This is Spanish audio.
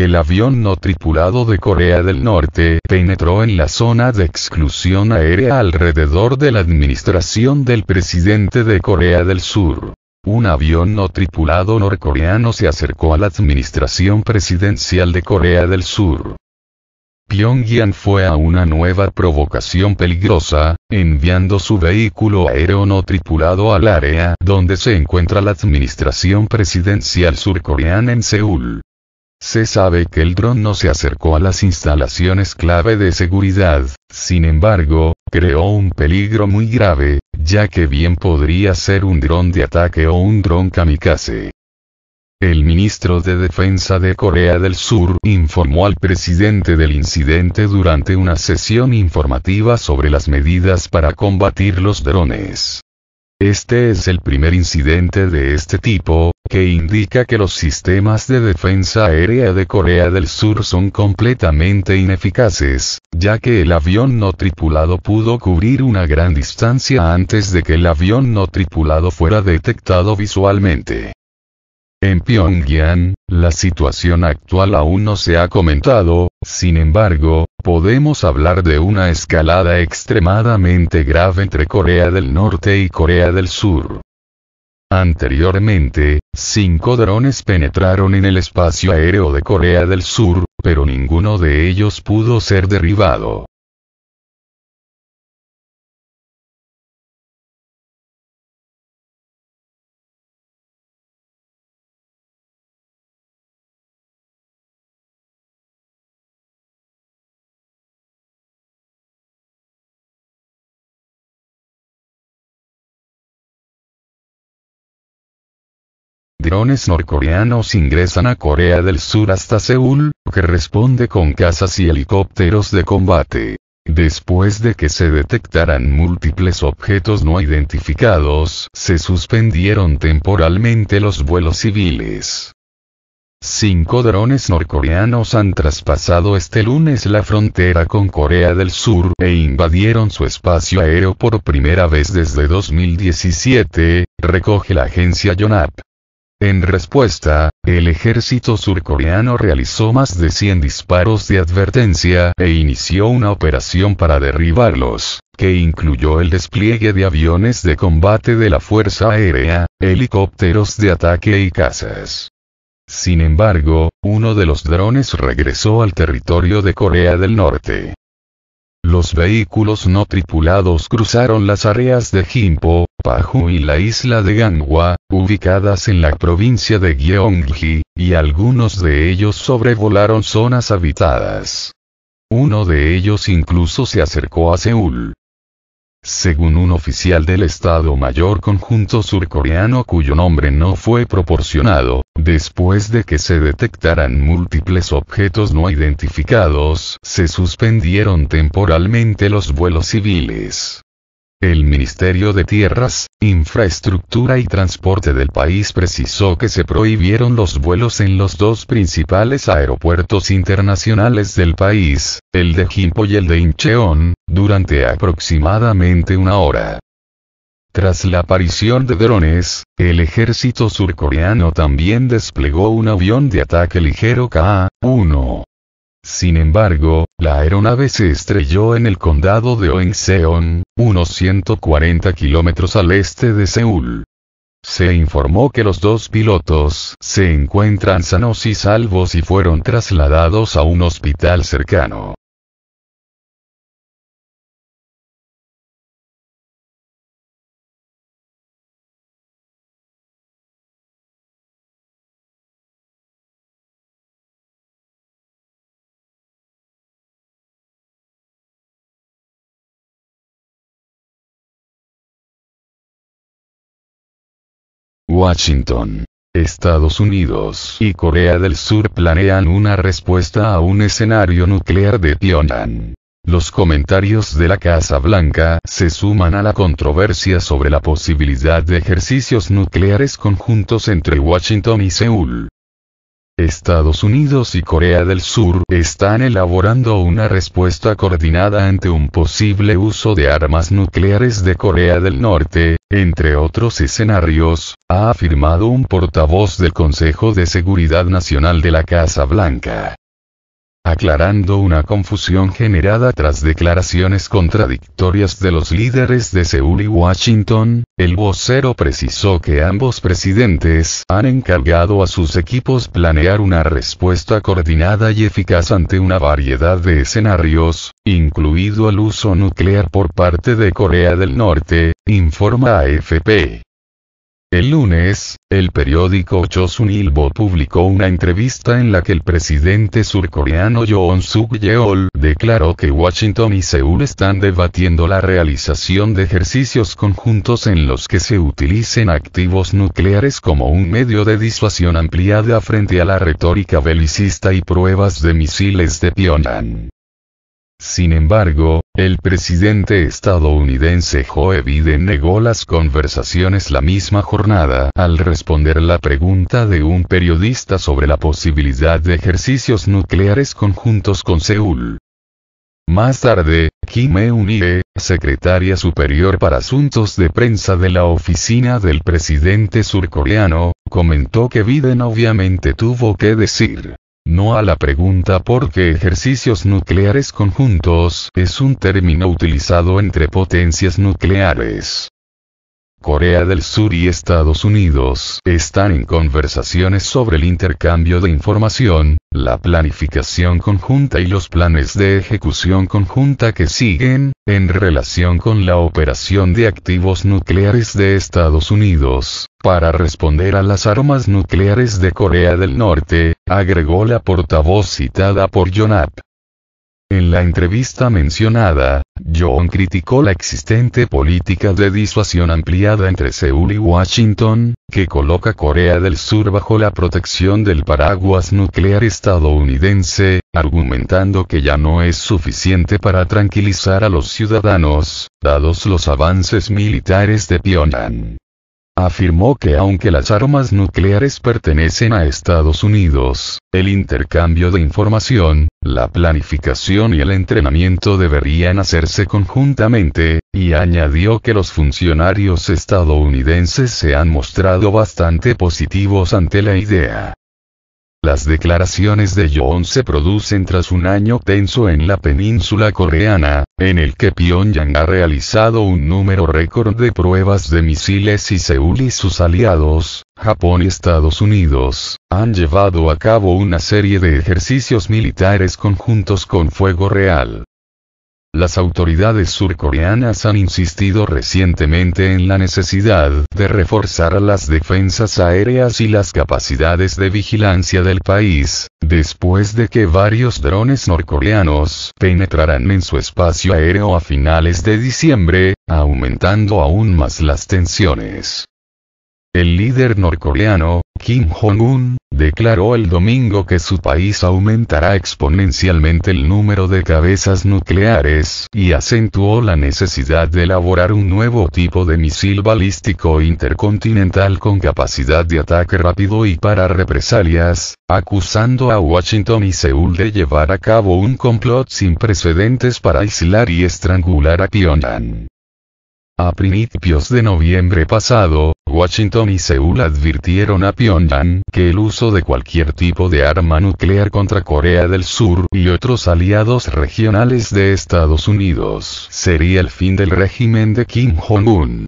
El avión no tripulado de Corea del Norte penetró en la zona de exclusión aérea alrededor de la administración del presidente de Corea del Sur. Un avión no tripulado norcoreano se acercó a la administración presidencial de Corea del Sur. Pyongyang fue a una nueva provocación peligrosa, enviando su vehículo aéreo no tripulado al área donde se encuentra la administración presidencial surcoreana en Seúl. Se sabe que el dron no se acercó a las instalaciones clave de seguridad, sin embargo, creó un peligro muy grave, ya que bien podría ser un dron de ataque o un dron kamikaze. El ministro de Defensa de Corea del Sur informó al presidente del incidente durante una sesión informativa sobre las medidas para combatir los drones. Este es el primer incidente de este tipo, que indica que los sistemas de defensa aérea de Corea del Sur son completamente ineficaces, ya que el avión no tripulado pudo cubrir una gran distancia antes de que el avión no tripulado fuera detectado visualmente. En Pyongyang, la situación actual aún no se ha comentado, sin embargo, podemos hablar de una escalada extremadamente grave entre Corea del Norte y Corea del Sur. Anteriormente, cinco drones penetraron en el espacio aéreo de Corea del Sur, pero ninguno de ellos pudo ser derribado. drones norcoreanos ingresan a Corea del Sur hasta Seúl, que responde con cazas y helicópteros de combate. Después de que se detectaran múltiples objetos no identificados, se suspendieron temporalmente los vuelos civiles. Cinco drones norcoreanos han traspasado este lunes la frontera con Corea del Sur e invadieron su espacio aéreo por primera vez desde 2017, recoge la agencia Yonhap. En respuesta, el ejército surcoreano realizó más de 100 disparos de advertencia e inició una operación para derribarlos, que incluyó el despliegue de aviones de combate de la Fuerza Aérea, helicópteros de ataque y cazas. Sin embargo, uno de los drones regresó al territorio de Corea del Norte. Los vehículos no tripulados cruzaron las áreas de Jimpo, y la isla de Ganghwa, ubicadas en la provincia de Gyeonggi, y algunos de ellos sobrevolaron zonas habitadas. Uno de ellos incluso se acercó a Seúl. Según un oficial del Estado Mayor Conjunto Surcoreano cuyo nombre no fue proporcionado, después de que se detectaran múltiples objetos no identificados, se suspendieron temporalmente los vuelos civiles. El Ministerio de Tierras, Infraestructura y Transporte del país precisó que se prohibieron los vuelos en los dos principales aeropuertos internacionales del país, el de Jimpo y el de Incheon, durante aproximadamente una hora. Tras la aparición de drones, el ejército surcoreano también desplegó un avión de ataque ligero k 1 sin embargo, la aeronave se estrelló en el condado de Oenseon, unos 140 kilómetros al este de Seúl. Se informó que los dos pilotos se encuentran sanos y salvos y fueron trasladados a un hospital cercano. Washington. Estados Unidos y Corea del Sur planean una respuesta a un escenario nuclear de Pyongyang. Los comentarios de la Casa Blanca se suman a la controversia sobre la posibilidad de ejercicios nucleares conjuntos entre Washington y Seúl. Estados Unidos y Corea del Sur están elaborando una respuesta coordinada ante un posible uso de armas nucleares de Corea del Norte, entre otros escenarios, ha afirmado un portavoz del Consejo de Seguridad Nacional de la Casa Blanca aclarando una confusión generada tras declaraciones contradictorias de los líderes de Seúl y Washington, el vocero precisó que ambos presidentes han encargado a sus equipos planear una respuesta coordinada y eficaz ante una variedad de escenarios, incluido el uso nuclear por parte de Corea del Norte, informa AFP. El lunes, el periódico Chosun Ilbo publicó una entrevista en la que el presidente surcoreano Yoon Suk Yeol declaró que Washington y Seúl están debatiendo la realización de ejercicios conjuntos en los que se utilicen activos nucleares como un medio de disuasión ampliada frente a la retórica belicista y pruebas de misiles de Pyongyang. Sin embargo, el presidente estadounidense Joe Biden negó las conversaciones la misma jornada al responder la pregunta de un periodista sobre la posibilidad de ejercicios nucleares conjuntos con Seúl. Más tarde, Kim Eun-hye, secretaria superior para asuntos de prensa de la oficina del presidente surcoreano, comentó que Biden obviamente tuvo que decir, no a la pregunta por qué ejercicios nucleares conjuntos es un término utilizado entre potencias nucleares. Corea del Sur y Estados Unidos están en conversaciones sobre el intercambio de información, la planificación conjunta y los planes de ejecución conjunta que siguen, en relación con la operación de activos nucleares de Estados Unidos para responder a las armas nucleares de Corea del Norte, agregó la portavoz citada por Yonhap. En la entrevista mencionada, John criticó la existente política de disuasión ampliada entre Seúl y Washington, que coloca Corea del Sur bajo la protección del paraguas nuclear estadounidense, argumentando que ya no es suficiente para tranquilizar a los ciudadanos, dados los avances militares de Pyongyang afirmó que aunque las armas nucleares pertenecen a Estados Unidos, el intercambio de información, la planificación y el entrenamiento deberían hacerse conjuntamente, y añadió que los funcionarios estadounidenses se han mostrado bastante positivos ante la idea. Las declaraciones de Yoon se producen tras un año tenso en la península coreana, en el que Pyongyang ha realizado un número récord de pruebas de misiles y Seúl y sus aliados, Japón y Estados Unidos, han llevado a cabo una serie de ejercicios militares conjuntos con fuego real. Las autoridades surcoreanas han insistido recientemente en la necesidad de reforzar las defensas aéreas y las capacidades de vigilancia del país, después de que varios drones norcoreanos penetrarán en su espacio aéreo a finales de diciembre, aumentando aún más las tensiones. El líder norcoreano, Kim Jong-un, declaró el domingo que su país aumentará exponencialmente el número de cabezas nucleares y acentuó la necesidad de elaborar un nuevo tipo de misil balístico intercontinental con capacidad de ataque rápido y para represalias, acusando a Washington y Seúl de llevar a cabo un complot sin precedentes para aislar y estrangular a Pyongyang. A principios de noviembre pasado, Washington y Seúl advirtieron a Pyongyang que el uso de cualquier tipo de arma nuclear contra Corea del Sur y otros aliados regionales de Estados Unidos sería el fin del régimen de Kim Jong-un.